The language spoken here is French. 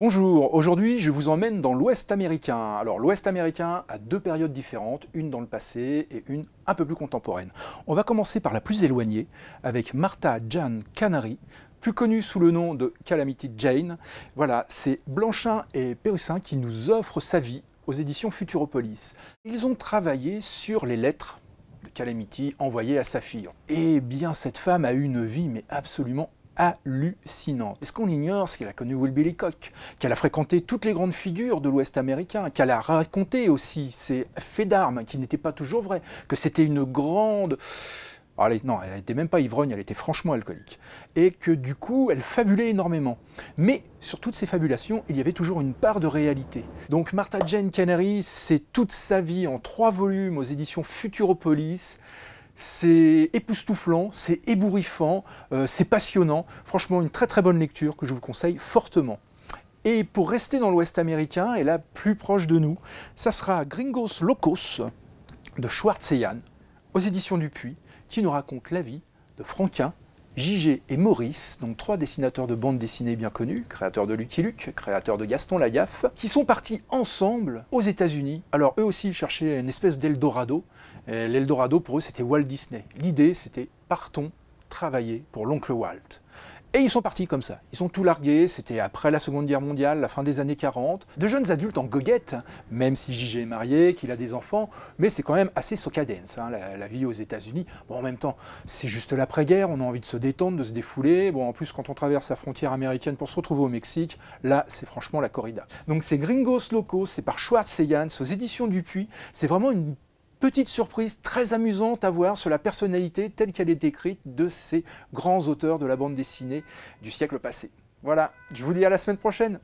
Bonjour, aujourd'hui je vous emmène dans l'Ouest américain. Alors l'Ouest américain a deux périodes différentes, une dans le passé et une un peu plus contemporaine. On va commencer par la plus éloignée avec Martha Jan Canary, plus connue sous le nom de Calamity Jane. Voilà, c'est Blanchin et pérussin qui nous offrent sa vie aux éditions Futuropolis. Ils ont travaillé sur les lettres de Calamity envoyées à sa fille. Et eh bien cette femme a eu une vie mais absolument hallucinante. Est-ce qu'on ignore ce qu'elle a connu Will Billy qu'elle a fréquenté toutes les grandes figures de l'Ouest américain, qu'elle a raconté aussi ses faits d'armes qui n'étaient pas toujours vrais, que c'était une grande... Allez, ah, non, elle n'était même pas ivrogne, elle était franchement alcoolique. Et que du coup, elle fabulait énormément. Mais sur toutes ces fabulations, il y avait toujours une part de réalité. Donc Martha Jane Canary, c'est toute sa vie en trois volumes aux éditions Futuropolis c'est époustouflant, c'est ébouriffant, euh, c'est passionnant. Franchement, une très très bonne lecture que je vous conseille fortement. Et pour rester dans l'Ouest américain, et là plus proche de nous, ça sera Gringos Locos de Schwartz aux éditions du Dupuis, qui nous raconte la vie de Franquin J.G. et Maurice, donc trois dessinateurs de bandes dessinées bien connus, créateurs de Lucky Luke, créateurs de Gaston Lagaffe, qui sont partis ensemble aux États-Unis. Alors eux aussi ils cherchaient une espèce d'Eldorado. L'Eldorado pour eux c'était Walt Disney. L'idée c'était partons travailler pour l'oncle Walt. Et ils sont partis comme ça. Ils ont tout largué, c'était après la Seconde Guerre mondiale, la fin des années 40. De jeunes adultes en goguette, même si JG est marié, qu'il a des enfants, mais c'est quand même assez socadence, hein, la, vie aux États-Unis. Bon, en même temps, c'est juste l'après-guerre, on a envie de se détendre, de se défouler. Bon, en plus, quand on traverse la frontière américaine pour se retrouver au Mexique, là, c'est franchement la corrida. Donc, c'est Gringos Locos, c'est par Schwartz et aux éditions Dupuis. C'est vraiment une Petite surprise très amusante à voir sur la personnalité telle qu'elle est décrite de ces grands auteurs de la bande dessinée du siècle passé. Voilà, je vous dis à la semaine prochaine